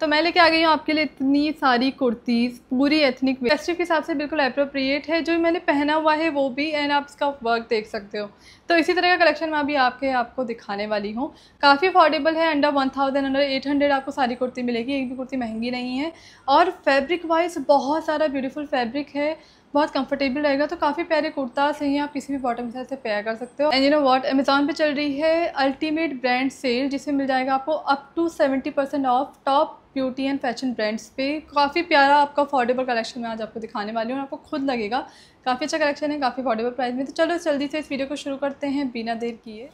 तो मैं लेके आ गई हूँ आपके लिए इतनी सारी कुर्तीज़ पूरी एथनिक में फेस्टिव के हिसाब से बिल्कुल अप्रोप्रिएट है जो मैंने पहना हुआ है वो भी एंड आप इसका वर्क देख सकते हो तो इसी तरह का कलेक्शन मैं अभी आपके आपको दिखाने वाली हूँ काफ़ी अफोर्डेबल है under one thousand under eight hundred आपको सारी कुर्ती मिलेगी एक भी कुर्ती महंगी नहीं है और फैब्रिक वाइज बहुत सारा ब्यूटीफुल फैब्रिक है बहुत कंफर्टेबल रहेगा तो काफ़ी प्यारे कुर्ता से ही आप किसी भी बॉटम के से पेयर कर सकते हो and you know what Amazon पे चल रही है अल्टीमेट ब्रांड सेल जिसमें मिल जाएगा आपको up to seventy percent off top beauty and fashion brands पे काफ़ी प्यारा आपका अफोर्डेबल कलेक्शन मैं आज आपको दिखाने वाली हूँ आपको खुद लगेगा काफ़ी अच्छा कलेक्शन है काफ़ी अफोर्डेबल प्राइस में तो चलो जल्दी से इस वीडियो को शुरू करते हैं बिना देर किए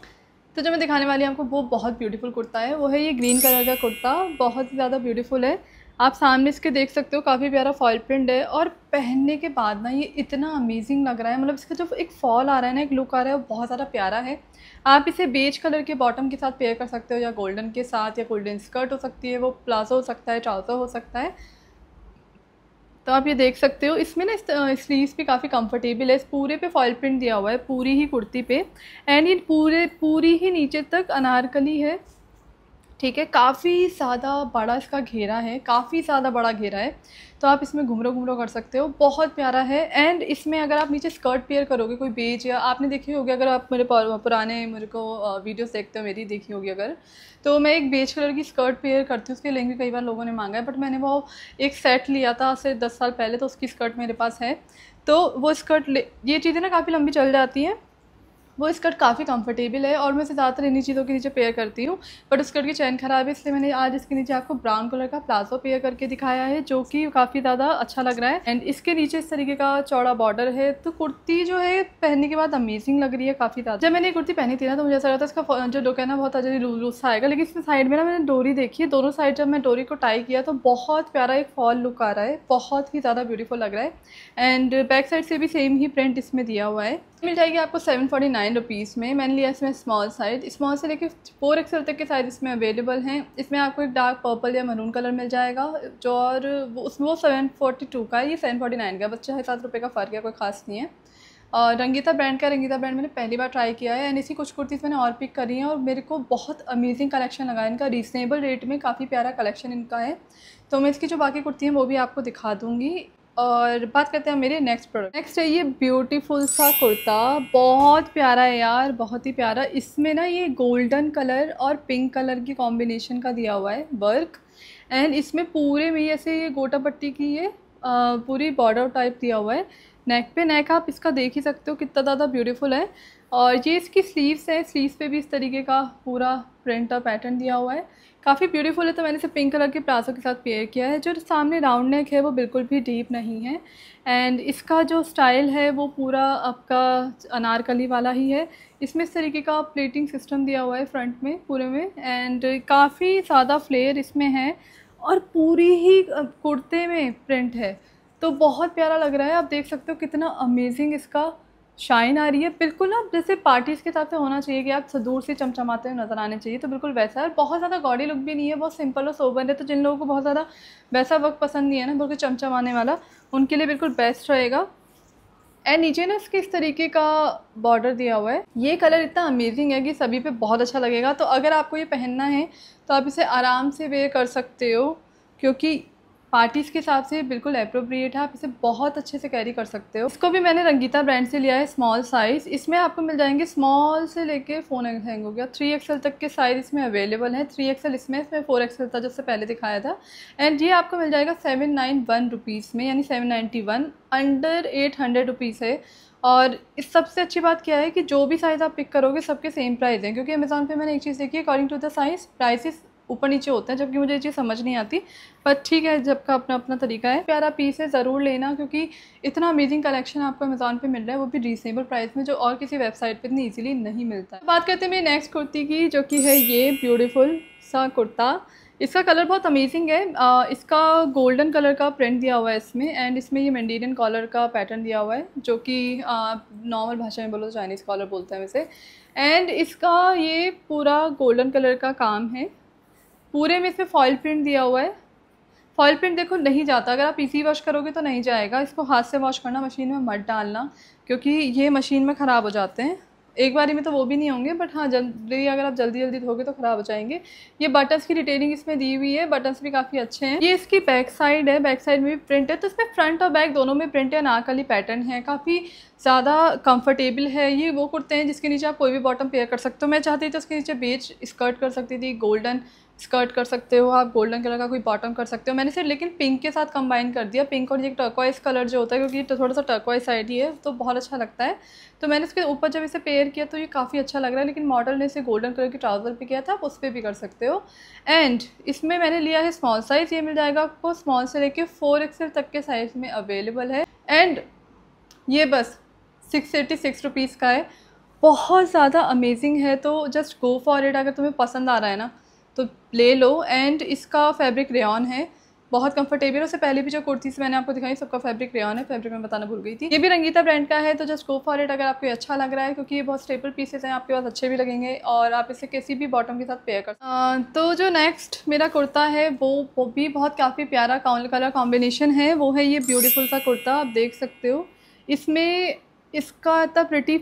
तो जो मैं दिखाने वाली हूँ आपको वो बहुत ब्यूटीफुल कुर्ता है वो है ये ग्रीन कलर का कुर्ता बहुत ही ज़्यादा ब्यूटीफुल है आप सामने इसके देख सकते हो काफ़ी प्यारा फॉल प्रिंट है और पहनने के बाद ना ये इतना अमेजिंग लग रहा है मतलब इसका जो एक फॉल आ रहा है ना एक लुक आ रहा है वो बहुत ज़्यादा प्यारा है आप इसे बेज कलर के बॉटम के साथ पेयर कर सकते हो या गोल्डन के साथ या गोल्डन स्कर्ट हो सकती है वो प्लाजो हो सकता है ट्राउज़र हो सकता है तो आप ये देख सकते हो इसमें ना स्लीव्स भी काफ़ी कंफर्टेबल है इस पूरे पे फॉल प्रिंट दिया हुआ है पूरी ही कुर्ती पे एंड ये पूरे पूरी ही नीचे तक अनारकली है ठीक है काफ़ी ज़्यादा बड़ा इसका घेरा है काफ़ी ज़्यादा बड़ा घेरा है तो आप इसमें घुमरो घुमरो कर सकते हो बहुत प्यारा है एंड इसमें अगर आप नीचे स्कर्ट पेयर करोगे कोई बेज या आपने देखी होगी अगर आप मेरे पुराने मेरे को वीडियोस देखते हो मेरी देखी होगी अगर तो मैं एक बेज कलर की स्कर्ट पेयर करती हूँ उसके लेंगे कई बार लोगों ने मांगा है बट मैंने वो एक सेट लिया था से दस साल पहले तो उसकी स्कर्ट मेरे पास है तो वो स्कर्ट ये चीज़ें ना काफ़ी लंबी चल जाती हैं वो स्कर्ट काफ़ी कंफर्टेबल है और मैं इसे ज़्यादातर इन्हीं चीज़ों के नीचे पेयर करती हूँ बट स्कर्ट की चैन ख़राब है इसलिए मैंने आज इसके नीचे आपको ब्राउन कलर का प्लाजो पेयर करके दिखाया है जो कि काफ़ी ज़्यादा अच्छा लग रहा है एंड इसके नीचे इस तरीके का चौड़ा बॉर्डर है तो कुर्ती जो है पहनने के बाद अमेजिंग लग रही है काफ़ी ज़्यादा जब मैंने कुर्ती पहनी थी ना तो मुझे ऐसा लगता है इसका जो डोक है ना बहुत अच्छा लूज लूज सा आएगा लेकिन इसमें साइड में ना मैंने डोरी देखी है दोनों साइड जब मैं डोरी को टाई किया तो बहुत प्यारा एक फॉल लुक आ रहा है बहुत ही ज़्यादा ब्यूटीफुल लग रहा है एंड बैक साइड से भी सेम ही प्रिंट इसमें दिया हुआ है मिल जाएगी आपको सेवन फोर्टी नाइन रुपीज़ में मैंने लिया इसमें स्मॉल साइज स्मॉल से लेकर फोर एक्सल तक के साइज इसमें अवेलेबल हैं इसमें आपको एक डार्क पर्पल या मरून कलर मिल जाएगा जो और उसमें वो सेवन फोर्टी टू का है ये सेवन फोर्टी नाइन का बस छः सात रुपये का फ़र्क है कोई खास नहीं है और रंगीता ब्रांड का रंगीता ब्रांड मैंने पहली बार ट्राई किया है एंड इसी कुछ कुर्तीज़ मैंने और पिक करी हैं और मेरे को बहुत अमेजिंग कलेक्शन लगा है इनका रीज़नेबल रेट में काफ़ी प्यारा कलेक्शन इनका है तो मैं इसकी जो बाकी कुर्ती हैं वो भी आपको दिखा दूँगी और बात करते हैं मेरे नेक्स्ट प्रोडक्ट नेक्स्ट है ये ब्यूटीफुल सा कुर्ता बहुत प्यारा है यार बहुत ही प्यारा इसमें ना ये गोल्डन कलर और पिंक कलर की कॉम्बिनेशन का दिया हुआ है वर्क एंड इसमें पूरे में ऐसे ये गोटा पट्टी की ये पूरी बॉर्डर टाइप दिया हुआ है नेक पे नेक आप इसका देख ही सकते हो कितना ज़्यादा ब्यूटीफुल है और ये इसकी स्लीव्स हैं स्लीव्स पे भी इस तरीके का पूरा प्रिंट और पैटर्न दिया हुआ है काफ़ी ब्यूटीफुल है तो मैंने इसे पिंक कलर के प्लाजो के साथ पेयर किया है जो सामने राउंड नेक है वो बिल्कुल भी डीप नहीं है एंड इसका जो स्टाइल है वो पूरा आपका अनारकली वाला ही है इसमें इस तरीके का प्लेटिंग सिस्टम दिया हुआ है फ्रंट में पूरे में एंड काफ़ी ज़्यादा फ्लेयर इसमें है और पूरी ही कुर्ते में प्रिंट है तो बहुत प्यारा लग रहा है आप देख सकते हो कितना अमेजिंग इसका शाइन आ रही है बिल्कुल ना जैसे पार्टीज़ के हिसाब से होना चाहिए कि आप दूर से चमचमाते हुए नज़र आने चाहिए तो बिल्कुल वैसा है बहुत ज़्यादा गॉडी लुक भी नहीं है बहुत सिंपल और सोबर है तो जिन लोगों को बहुत ज़्यादा वैसा वक्त पसंद नहीं है ना बिल्कुल चमचमाने वाला उनके लिए बिल्कुल बेस्ट रहेगा एंड नीचे ना इसके इस तरीके का बॉर्डर दिया हुआ है ये कलर इतना अमेजिंग है कि सभी पे बहुत अच्छा लगेगा तो अगर आपको ये पहनना है तो आप इसे आराम से वेयर कर सकते हो क्योंकि पार्टीज़ के हिसाब से बिल्कुल अप्रोप्रिएट है आप इसे बहुत अच्छे से कैरी कर सकते हो इसको भी मैंने रंगीता ब्रांड से लिया है स्मॉल साइज़ इसमें आपको मिल जाएंगे स्मॉल से लेके फोन हैंग हो गया थ्री एक्सएल तक के साइज़ इसमें अवेलेबल है थ्री एक्सएल इसमें इसमें फोर एक्सएल था जिससे पहले दिखाया था एंड ये आपको मिल जाएगा सेवन नाइन वन रुपीज़ में यानी seven ninety one under eight hundred rupees है और इस सबसे अच्छी बात क्या है कि जो भी साइज़ आप पिक करोगे सबके सेम प्राइस हैं क्योंकि अमेज़ॉन पे मैंने एक चीज़ देखी according to the size prices ऊपर नीचे होता है जबकि मुझे ये चीज़ समझ नहीं आती पर ठीक है जब का अपना अपना तरीका है प्यारा पीस है ज़रूर लेना क्योंकि इतना अमेजिंग कलेक्शन आपको अमेजोन पे मिल रहा है वो भी रीजनेबल प्राइस में जो और किसी वेबसाइट पे इतनी इजीली नहीं मिलता है बात करते हैं मेरी नेक्स्ट कुर्ती की जो कि है ये ब्यूटीफुल सा कुर्ता इसका कलर बहुत अमेजिंग है आ, इसका गोल्डन कलर का प्रिंट दिया हुआ है इसमें एंड इसमें ये मंडेरियन कॉलर का पैटर्न दिया हुआ है जो कि नॉर्मल भाषा में बोलो चाइनीज़ कॉलर बोलते हैं वैसे एंड इसका ये पूरा गोल्डन कलर का काम है पूरे में इसमें फॉयल प्रिंट दिया हुआ है फॉयल प्रिंट देखो नहीं जाता अगर आप इसी वॉश करोगे तो नहीं जाएगा इसको हाथ से वॉश करना मशीन में मत डालना क्योंकि ये मशीन में ख़राब हो जाते हैं एक बारी में तो वो भी नहीं होंगे बट हाँ जल्दी अगर आप जल्दी जल्दी धोगे तो ख़राब हो जाएंगे ये बटन्स की रिटेलिंग इसमें दी हुई है बटन्स भी काफ़ी अच्छे हैं ये इसकी बैक साइड है बैक साइड में भी प्रिंट है तो इसमें फ्रंट और बैक दोनों में प्रिंट है नाकली पैटर्न है काफ़ी ज़्यादा कंफर्टेबल है ये वो कुर्ते हैं जिसके नीचे आप कोई भी बॉटम पेयर कर सकते हो मैं चाहती थी तो उसके नीचे बेच स्कर्ट कर सकती थी गोल्डन स्कर्ट कर सकते हो आप गोल्डन कलर का कोई बॉटम कर सकते हो मैंने सिर्फ लेकिन पिंक के साथ कंबाइन कर दिया पिंक और ये टर्कवाइज कलर जो होता है क्योंकि थोड़ा सा टर्कवाइज साइड ही है तो बहुत अच्छा लगता है तो मैंने इसके ऊपर जब इसे पेयर किया तो ये काफ़ी अच्छा लग रहा है लेकिन मॉडल ने इसे गोल्डन कलर के ट्राउज़र पर किया था आप उस पर भी कर सकते हो एंड इसमें मैंने लिया है स्मॉल साइज़ ये मिल जाएगा आपको स्मॉल से लेके फोर एक्सएल तक के साइज़ में अवेलेबल है एंड ये बस सिक्स एटी सिक्स रुपीज़ का है बहुत ज़्यादा अमेजिंग है तो जस्ट गो फॉर इट अगर तुम्हें पसंद आ रहा है ना तो ले लो एंड इसका फैब्रिक रेन है बहुत कंफर्टेबल है उससे पहले भी जो कुर्ती से मैंने आपको दिखाई सबका फैब्रिक रेन है फैब्रिक मैं बताना भूल गई थी ये भी रंगीता ब्रांड का है तो जस्ट गो फॉर इट अगर आपको अच्छा लग रहा है क्योंकि ये बहुत स्टेबल पीसेस हैं आपके पास अच्छे भी लगेंगे और आप इसे किसी भी बॉटम के साथ पेयर कर आ, तो जो नेक्स्ट मेरा कुर्ता है वो वो भी बहुत काफ़ी प्यारा कलर कॉम्बिनेशन है वो है ये ब्यूटीफुल सा कुर्ता आप देख सकते हो इसमें इसका इतना प्रिटी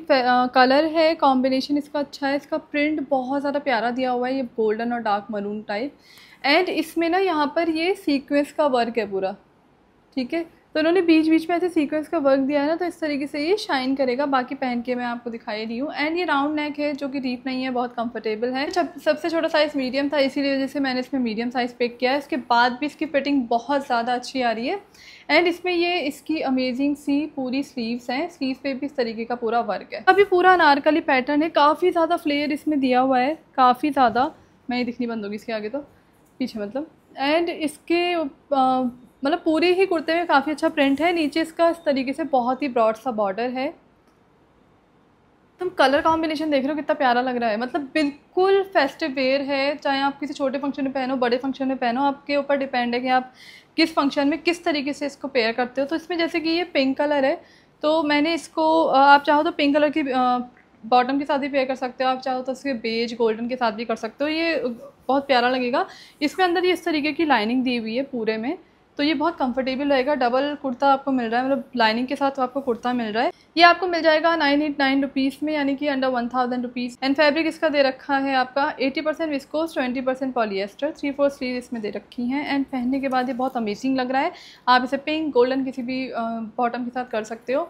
कलर है कॉम्बिनेशन इसका अच्छा है इसका प्रिंट बहुत ज़्यादा प्यारा दिया हुआ है ये गोल्डन और डार्क मरून टाइप एंड इसमें ना यहाँ पर ये सीक्वेंस का वर्क है पूरा ठीक है तो इन्होंने बीच बीच में ऐसे सीक्वेंस का वर्क दिया है ना तो इस तरीके से ये शाइन करेगा बाकी पहन के मैं आपको दिखाई रही हूँ एंड ये राउंड नेक है जो कि डीप नहीं है बहुत कंफर्टेबल है जब सबसे छोटा साइज़ मीडियम था इसीलिए वजह से मैंने इसमें मीडियम साइज़ पिक किया है इसके बाद भी इसकी फिटिंग बहुत ज़्यादा अच्छी आ रही है एंड इसमें ये इसकी अमेजिंग सी पूरी स्लीव्स हैं स्लीव्स पे भी इस तरीके का पूरा वर्क है अभी पूरा अनारकली पैटर्न है काफ़ी ज़्यादा फ्लेयर इसमें दिया हुआ है काफ़ी ज़्यादा मैं ये दिखनी बंद होगी इसके आगे तो पीछे मतलब एंड इसके मतलब पूरे ही कुर्ते में काफ़ी अच्छा प्रिंट है नीचे इसका इस तरीके से बहुत ही ब्रॉड सा बॉर्डर है तुम कलर कॉम्बिनेशन देख रहे हो कितना प्यारा लग रहा है मतलब बिल्कुल फेस्टिव वेयर है चाहे आप किसी छोटे फंक्शन में पहनो बड़े फंक्शन में पहनो आपके ऊपर डिपेंड है कि आप किस फंक्शन में किस तरीके से इसको पेयर करते हो तो इसमें जैसे कि ये पिंक कलर है तो मैंने इसको आप चाहो तो पिंक कलर की बॉटम के साथ भी पेयर कर सकते हो आप चाहो तो उसके बेज गोल्डन के साथ भी कर सकते हो ये बहुत प्यारा लगेगा इसके अंदर ये इस तरीके की लाइनिंग दी हुई है पूरे में तो ये बहुत कंफर्टेबल रहेगा डबल कुर्ता आपको मिल रहा है मतलब लाइनिंग के साथ आपको कुर्ता मिल रहा है ये आपको मिल जाएगा नाइन एट नाइन रुपीज़ में यानी कि under one thousand rupees and fabric इसका दे रखा है आपका eighty percent viscose twenty percent polyester three four sleeve इसमें दे रखी हैं एंड पहनने के बाद ये बहुत अमेजिंग लग रहा है आप इसे पिंक गोल्डन किसी भी बॉटम के साथ कर सकते हो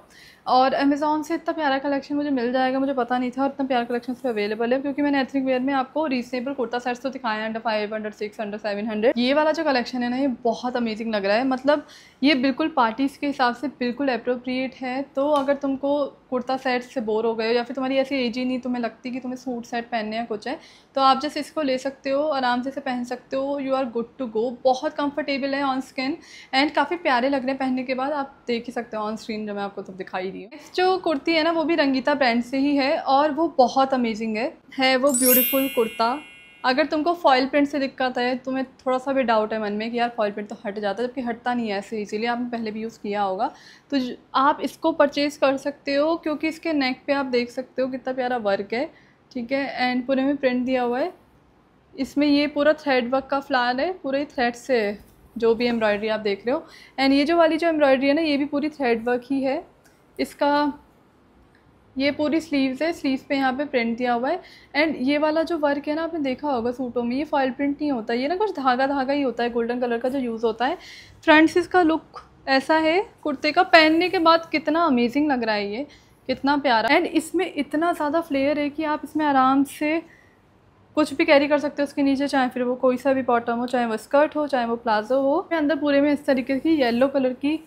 और अमेज़ोन से इतना प्यारा कलेक्शन मुझे मिल जाएगा मुझे पता नहीं था और इतना प्यारा कलेक्शन उसमें अवेलेबल है क्योंकि मैंने एथनिक वेयर में आपको रीजनेबल कुर्ता सेट्स तो दिखाया under five under six under seven hundred ये वाला जो कलेक्शन है ना ये बहुत अमेजिंग लग रहा है मतलब ये बिल्कुल पार्टीज़ के हिसाब से बिल्कुल अप्रोप्रिएट है तो अगर तुम तुमको कुर्ता सेट से बोर हो गए हो या फिर तुम्हारी ऐसी एज ही नहीं तुम्हें लगती कि तुम्हें सूट सेट पहनने या कुछ है तो आप जैसे इसको ले सकते हो आराम से इसे पहन सकते हो you are good to go बहुत कंफर्टेबल है ऑन स्किन एंड काफ़ी प्यारे लग रहे हैं पहनने के बाद आप देख ही सकते हो ऑन स्क्रीन जो मैं आपको तब तो दिखाई दी नेक्स्ट जो कुर्ती है ना वो भी रंगीता ब्रांड से ही है और वो बहुत अमेजिंग है है वो ब्यूटिफुल कुर्ता अगर तुमको फॉइल प्रिंट से दिक्कत है तुम्हें थोड़ा सा भी डाउट है मन में कि यार फॉइल प्रिंट तो हट जाता है जबकि हटता नहीं है ऐसे इजीली आपने पहले भी यूज़ किया होगा तो आप इसको परचेज़ कर सकते हो क्योंकि इसके नेक पे आप देख सकते हो कितना प्यारा वर्क है ठीक है एंड पूरे में प्रिंट दिया हुआ है इसमें ये पूरा थ्रेड वर्क का फ्लार है पूरे थ्रेड से जो भी एम्ब्रॉयडरी आप देख रहे हो एंड ये जो वाली जो एम्ब्रॉयडरी है ना ये भी पूरी थ्रेड वर्क ही है इसका ये पूरी स्लीव्स है स्लीव्स पे यहाँ पे प्रिंट दिया हुआ है एंड ये वाला जो वर्क है ना आपने देखा होगा सूटों में ये फॉल प्रिंट नहीं होता ये ना कुछ धागा धागा ही होता है गोल्डन कलर का जो यूज़ होता है फ्रंट से इसका लुक ऐसा है कुर्ते का पहनने के बाद कितना अमेजिंग लग रहा है ये कितना प्यारा एंड इसमें इतना ज़्यादा फ्लेयर है कि आप इसमें आराम से कुछ भी कैरी कर सकते हो उसके नीचे चाहे फिर वो कोई सा भी बॉटम हो चाहे वो स्कर्ट हो चाहे वो प्लाजो हो अंदर पूरे में इस तरीके की येलो कलर की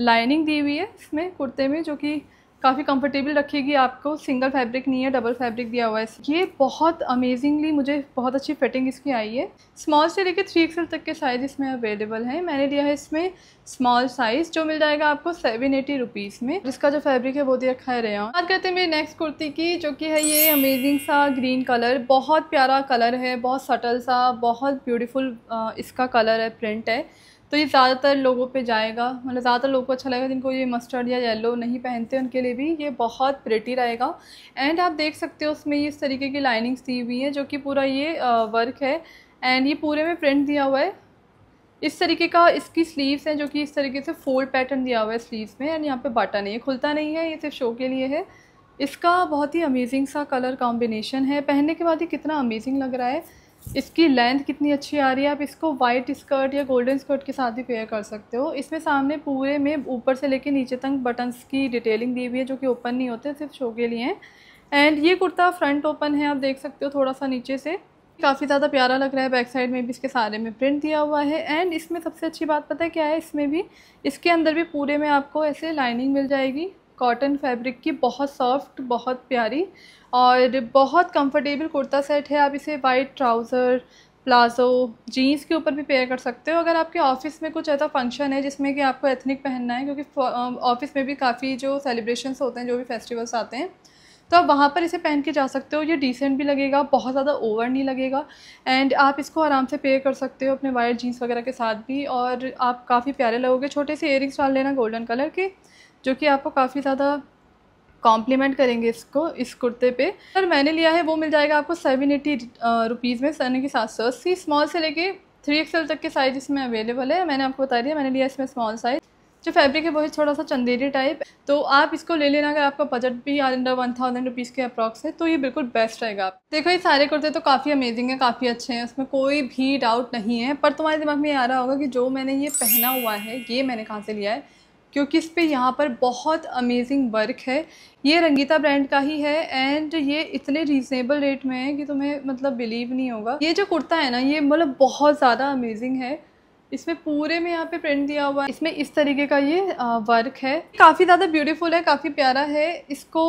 लाइनिंग दी हुई है इसमें कुर्ते में जो कि काफ़ी कंफर्टेबल रखेगी आपको सिंगल फैब्रिक नहीं है डबल फैब्रिक दिया हुआ है ये बहुत अमेजिंगली मुझे बहुत अच्छी फिटिंग इसकी आई है स्मॉल से लेके थ्री एक्सल तक के साइज़ इसमें अवेलेबल है मैंने लिया है इसमें स्मॉल साइज़ जो मिल जाएगा आपको सेवन एटी रुपीज़ में जिसका जो फैब्रिक है वो दे रखा है रेया बात करते हैं मेरी नेक्स्ट कुर्ती की जो कि है ये अमेजिंग सा ग्रीन कलर बहुत प्यारा कलर है बहुत सटल सा बहुत ब्यूटीफुल इसका कलर है प्रिंट है तो ये ज़्यादातर लोगों पे जाएगा मतलब ज़्यादातर लोगों को अच्छा लगेगा जिनको ये मस्टर्ड या येलो नहीं पहनते उनके लिए भी ये बहुत प्रिटी रहेगा एंड आप देख सकते हो उसमें ये इस तरीके की लाइनिंग्स दी हुई हैं जो कि पूरा ये वर्क है एंड ये पूरे में प्रिंट दिया हुआ है इस तरीके का इसकी स्लीव्स हैं जो कि इस तरीके से फोल्ड पैटर्न दिया हुआ है स्लीव्स में एंड यहाँ पे बाटा नहीं है खुलता नहीं है ये सिर्फ शो के लिए है इसका बहुत ही अमेजिंग सा कलर कॉम्बिनेशन है पहनने के बाद ये कितना अमेजिंग लग रहा है इसकी लेंथ कितनी अच्छी आ रही है आप इसको वाइट स्कर्ट या गोल्डन स्कर्ट के साथ भी पेयर कर सकते हो इसमें सामने पूरे में ऊपर से लेकर नीचे तक बटन्स की डिटेलिंग दी हुई है जो कि ओपन नहीं होते सिर्फ शो के लिए हैं एंड ये कुर्ता फ्रंट ओपन है आप देख सकते हो थोड़ा सा नीचे से काफ़ी ज़्यादा प्यारा लग रहा है बैक साइड में भी इसके सारे में प्रिंट दिया हुआ है एंड इसमें सबसे अच्छी बात पता है क्या है इसमें भी इसके अंदर भी पूरे में आपको ऐसे लाइनिंग मिल जाएगी कॉटन फैब्रिक की बहुत सॉफ्ट बहुत प्यारी और बहुत कंफर्टेबल कुर्ता सेट है आप इसे वाइट ट्राउज़र प्लाजो जीन्स के ऊपर भी पेयर कर सकते हो अगर आपके ऑफिस में कुछ ऐसा फंक्शन है जिसमें कि आपको एथनिक पहनना है क्योंकि ऑफिस में भी काफ़ी जो सेलिब्रेशंस होते हैं जो भी फेस्टिवल्स आते हैं तो आप वहाँ पर इसे पहन के जा सकते हो ये डिसेंट भी लगेगा बहुत ज़्यादा ओवर नहीं लगेगा एंड आप इसको आराम से पेयर कर सकते हो अपने वाइट जीन्स वगैरह के साथ भी और आप काफ़ी प्यारे लगोगे छोटे से एयरिंग्स डाल लेना गोल्डन कलर के जो कि आपको काफ़ी ज़्यादा कॉम्प्लीमेंट करेंगे इसको इस कुर्ते पे सर मैंने लिया है वो मिल जाएगा आपको सेवन एटी रुपीज़ में यानी कि सात सौ अस्सी स्मॉल से लेके थ्री एक्सएल तक के साइज इसमें अवेलेबल है मैंने आपको बता दिया मैंने लिया इसमें स्मॉल साइज़ जो फैब्रिक है वो है थोड़ा सा चंदेरी टाइप तो आप इसको ले लेना अगर आपका बजट भी अंडर वन थाउजेंड रुपीज़ के अप्रॉक्स है तो ये बिल्कुल बेस्ट रहेगा आप देखो ये सारे कुर्ते तो काफ़ी अमेजिंग है काफ़ी अच्छे हैं उसमें कोई भी डाउट नहीं है पर तुम्हारे दिमाग में ये आ रहा होगा कि जो मैंने ये पहना हुआ है ये मैंने कहाँ से लिया है क्योंकि इस पर यहाँ पर बहुत अमेजिंग वर्क है ये रंगीता ब्रांड का ही है एंड ये इतने रीजनेबल रेट में है कि तुम्हें मतलब बिलीव नहीं होगा ये जो कुर्ता है ना ये मतलब बहुत ज़्यादा अमेजिंग है इसमें पूरे में यहाँ पे प्रिंट दिया हुआ है इसमें इस तरीके का ये वर्क है काफ़ी ज़्यादा ब्यूटीफुल है काफ़ी प्यारा है इसको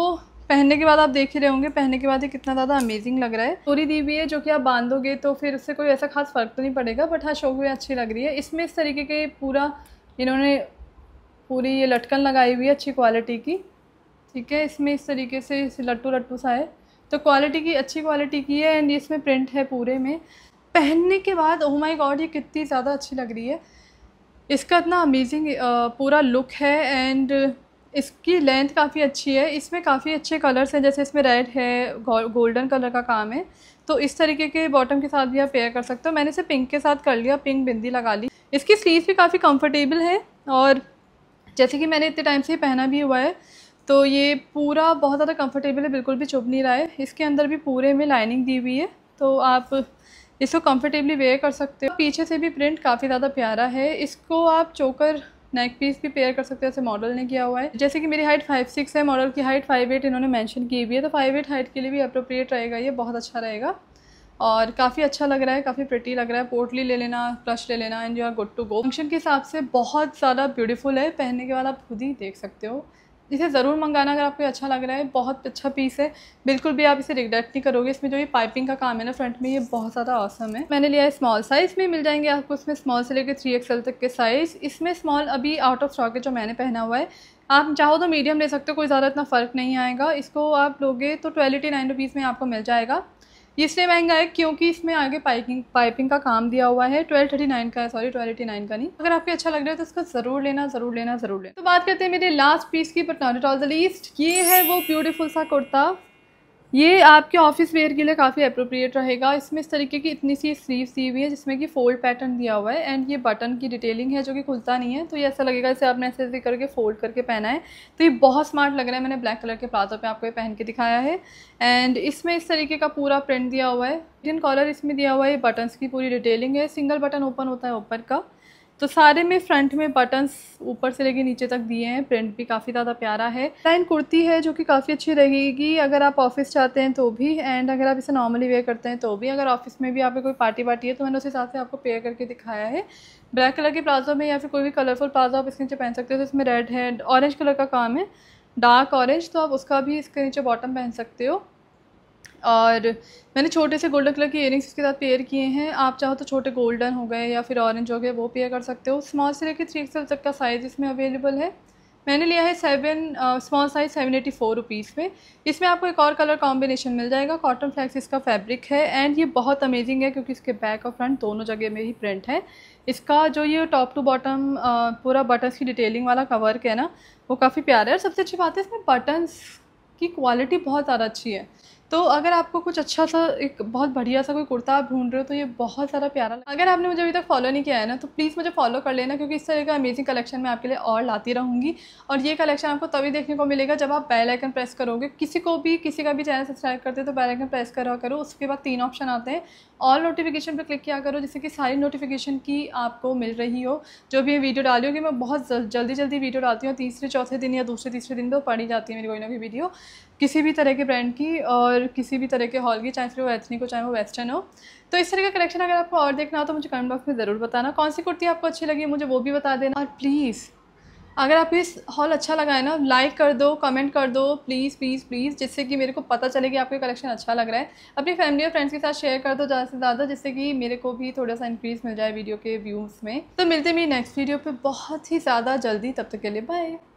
पहनने के बाद आप देख ही रहे होंगे पहनने के बाद ये कितना ज़्यादा अमेजिंग लग रहा है पूरी दी हुई है जो कि आप बांधोगे तो फिर उससे कोई ऐसा खास फ़र्क तो नहीं पड़ेगा बट हाँ शो हुए अच्छी लग रही है इसमें इस तरीके के पूरा इन्होंने पूरी ये लटकन लगाई हुई है अच्छी क्वालिटी की ठीक है इसमें इस तरीके से लट्टू लट्टू सा है तो क्वालिटी की अच्छी क्वालिटी की है एंड इसमें प्रिंट है पूरे में पहनने के बाद ओह माय गॉड ये कितनी ज़्यादा अच्छी लग रही है इसका इतना अमेजिंग पूरा लुक है एंड इसकी लेंथ काफ़ी अच्छी है इसमें काफ़ी अच्छे कलर्स हैं जैसे इसमें रेड है गोल्डन कलर का काम है तो इस तरीके के बॉटम के साथ भी आप पेयर कर सकते हो मैंने इसे पिंक के साथ कर लिया पिंक बिंदी लगा ली इसकी स्लीव भी काफ़ी कंफर्टेबल है और जैसे कि मैंने इतने टाइम से पहना भी हुआ है तो ये पूरा बहुत ज़्यादा कंफर्टेबल है बिल्कुल भी चुभ नहीं रहा है इसके अंदर भी पूरे में लाइनिंग दी हुई है तो आप इसको कंफर्टेबली वेयर कर सकते हो पीछे से भी प्रिंट काफ़ी ज़्यादा प्यारा है इसको आप चोकर नेक पीस भी पेयर कर सकते हो ऐसे मॉडल ने किया हुआ है जैसे कि मेरी हाइट फाइव सिक्स है मॉडल की हाइट फाइव एट इन्होंने मेंशन की हुई है तो फाइव एट हाइट के लिए भी अप्रोप्रिएट रहेगा ये बहुत अच्छा रहेगा और काफ़ी अच्छा लग रहा है काफ़ी प्रिटी लग रहा है पोर्टली ले लेना ब्रश ले लेना and you are good to go function के हिसाब से बहुत ज़्यादा ब्यूटीफुल है पहनने के बाद आप खुद ही देख सकते हो इसे ज़रूर मंगाना अगर आपको अच्छा लग रहा है बहुत अच्छा पीस है बिल्कुल भी आप इसे रिग्रेट नहीं करोगे इसमें जो ये पाइपिंग का काम है ना फ्रंट में ये बहुत ज़्यादा औसम है मैंने लिया है स्मॉल साइज़ में मिल जाएंगे आपको इसमें स्मॉल से लेकर थ्री एक्सएल तक के साइज़ इसमें स्मॉल अभी आउट ऑफ स्टॉक है जो मैंने पहना हुआ है आप चाहो तो मीडियम ले सकते हो कोई ज़्यादा इतना फ़र्क नहीं आएगा इसको आप लोगे तो ट्वेल्टी नाइन रुपीज़ में आपको मिल जाएगा ये इसलिए महंगा है क्योंकि इसमें आगे पाइपिंग पाइपिंग का काम दिया हुआ है ट्वेल्व थर्टी नाइन का सॉरी ट्वेल्व एटी नाइन का नहीं अगर आपको अच्छा लग रहा है तो इसका ज़रूर लेना ज़रूर लेना ज़रूर लेना तो बात करते हैं मेरे लास्ट पीस की but not at all the least ये है वो ब्यूटीफुल सा कुर्ता ये आपके ऑफिस वेयर के लिए काफ़ी अप्रोप्रिएट रहेगा इसमें इस तरीके की इतनी सी स्लीव सी हुई है जिसमें कि फोल्ड पैटर्न दिया हुआ है एंड ये बटन की डिटेलिंग है जो कि खुलता नहीं है तो ये ऐसा लगेगा जैसे आपने ऐसे ऐसे करके फोल्ड करके पहना है तो ये बहुत स्मार्ट लग रहा है मैंने ब्लैक कलर के प्लाजो पे आपको ये पहन के दिखाया है एंड इसमें इस तरीके का पूरा प्रिंट दिया हुआ है इंडियन कॉलर इसमें दिया हुआ है बटन्स की पूरी डिटेलिंग है सिंगल बटन ओपन होता है ऊपर का तो सारे में फ्रंट में बटन्स ऊपर से लेके नीचे तक दिए हैं प्रिंट भी काफ़ी ज़्यादा प्यारा है लाइन कुर्ती है जो कि काफ़ी अच्छी रहेगी अगर आप ऑफिस जाते हैं तो भी एंड अगर आप इसे नॉर्मली वेयर करते हैं तो भी अगर ऑफिस में भी आप कोई पार्टी वार्टी है तो मैंने उस हिसाब से आपको पेयर करके दिखाया है ब्लैक कलर के प्लाजो में या फिर कोई भी कलरफुल प्लाजो आप इसके नीचे पहन सकते हो तो इसमें रेड है ऑरेंज कलर का काम है डार्क ऑरेंज तो आप उसका भी इसके नीचे बॉटम पहन सकते हो और मैंने छोटे से गोल्डन कलर के ईयरिंग्स इसके साथ पेयर किए हैं आप चाहो तो छोटे गोल्डन हो गए या फिर ऑरेंज हो गए वो पेयर कर सकते हो स्मॉल से लेकर थ्री एक्सल तक का साइज़ इसमें अवेलेबल है मैंने लिया है seven small size seven eighty four rupees में इसमें आपको एक और कलर कॉम्बिनेशन मिल जाएगा कॉटन फ्लैक्स इसका फैब्रिक है एंड ये बहुत अमेजिंग है क्योंकि इसके बैक और फ्रंट दोनों जगह में ही प्रिंट है इसका जो ये टॉप टू बॉटम पूरा बटन्स की डिटेलिंग वाला कवर है ना वो काफ़ी प्यारा है और सबसे अच्छी बात है इसमें बटन्स की क्वालिटी बहुत ज़्यादा अच्छी है तो अगर आपको कुछ अच्छा सा एक बहुत बढ़िया सा कोई कुर्ता आप ढूंढ रहे हो तो ये बहुत सारा प्यारा अगर आपने मुझे अभी तक फॉलो नहीं किया है ना तो प्लीज़ मुझे फॉलो कर लेना क्योंकि इस तरह का अमेजिंग कलेक्शन मैं आपके लिए और लाती रहूँगी और ये कलेक्शन आपको तभी देखने को मिलेगा जब आप बेलाइकन प्रेस करोगे किसी को भी किसी का भी चैनल सब्सक्राइब करते हो तो बेलाइकन प्रेस करा करो उसके बाद तीन ऑप्शन आते हैं ऑल नोटिफिकेशन पर क्लिक किया करो जिससे कि सारी नोटिफिकेशन की आपको मिल रही हो जो भी वीडियो डाली होगी मैं बहुत जल्दी जल्दी वीडियो डालती हूँ तीसरे चौथे दिन या दूसरे तीसरे दिन पर पड़ी जाती है मेरी कोई ना कोई वीडियो किसी भी तरह के ब्रांड की और किसी भी तरह के हॉल की चाहे फिर वो एथनी हो चाहे वो वेस्टर्न हो तो इस तरह का कलेक्शन अगर आपको और देखना हो तो मुझे कमेंट बॉक्स में ज़रूर बताना कौन सी कुर्ती आपको अच्छी लगी मुझे वो भी बता देना और प्लीज़ अगर आप इस हॉल अच्छा लगा है ना लाइक कर दो कमेंट कर दो प्लीज़ प्लीज़ प्लीज़ जिससे कि मेरे को पता चले कि आपका कलेक्शन अच्छा लग रहा है अपनी फैमिली और फ्रेंड्स के साथ शेयर कर दो ज़्यादा से ज़्यादा जिससे कि मेरे को भी थोड़ा सा इंक्रीज़ मिल जाए वीडियो के व्यूज़ में तो मिलते मेरी नेक्स्ट वीडियो पर बहुत ही ज़्यादा जल्दी तब तक के लिए बाय